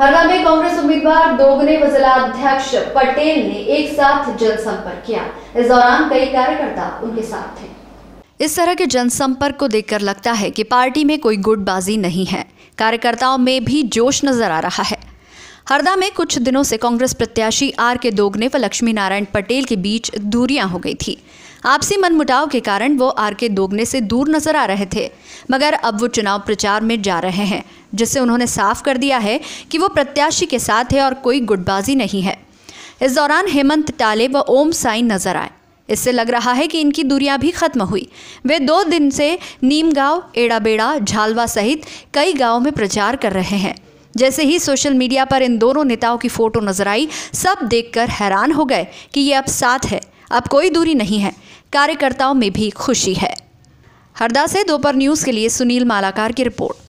हरदा में कांग्रेस उम्मीदवार दोगने व अध्यक्ष पटेल ने एक साथ जनसंपर्क किया इस दौरान कई कार्यकर्ता उनके साथ थे इस तरह के जनसंपर्क को देखकर लगता है कि पार्टी में कोई गुटबाजी नहीं है कार्यकर्ताओं में भी जोश नजर आ रहा है हरदा में कुछ दिनों से कांग्रेस प्रत्याशी आर के दोगने व लक्ष्मी नारायण पटेल के बीच दूरियां हो गई थी आपसी मनमुटाव के कारण वो आर के दोगने से दूर नजर आ रहे थे मगर अब वो चुनाव प्रचार में जा रहे हैं जिससे उन्होंने साफ कर दिया है कि वो प्रत्याशी के साथ है और कोई गुटबाजी नहीं है इस दौरान हेमंत टाले व ओम साई नजर आए इससे लग रहा है कि इनकी दूरियां भी खत्म हुई वे दो दिन से नीमगांव एड़ाबेड़ा झालवा सहित कई गांवों में प्रचार कर रहे हैं जैसे ही सोशल मीडिया पर इन दोनों नेताओं की फोटो नजर आई सब देखकर हैरान हो गए कि ये अब साथ है अब कोई दूरी नहीं है कार्यकर्ताओं में भी खुशी है हरदा से दोपहर न्यूज़ के लिए सुनील मालाकार की रिपोर्ट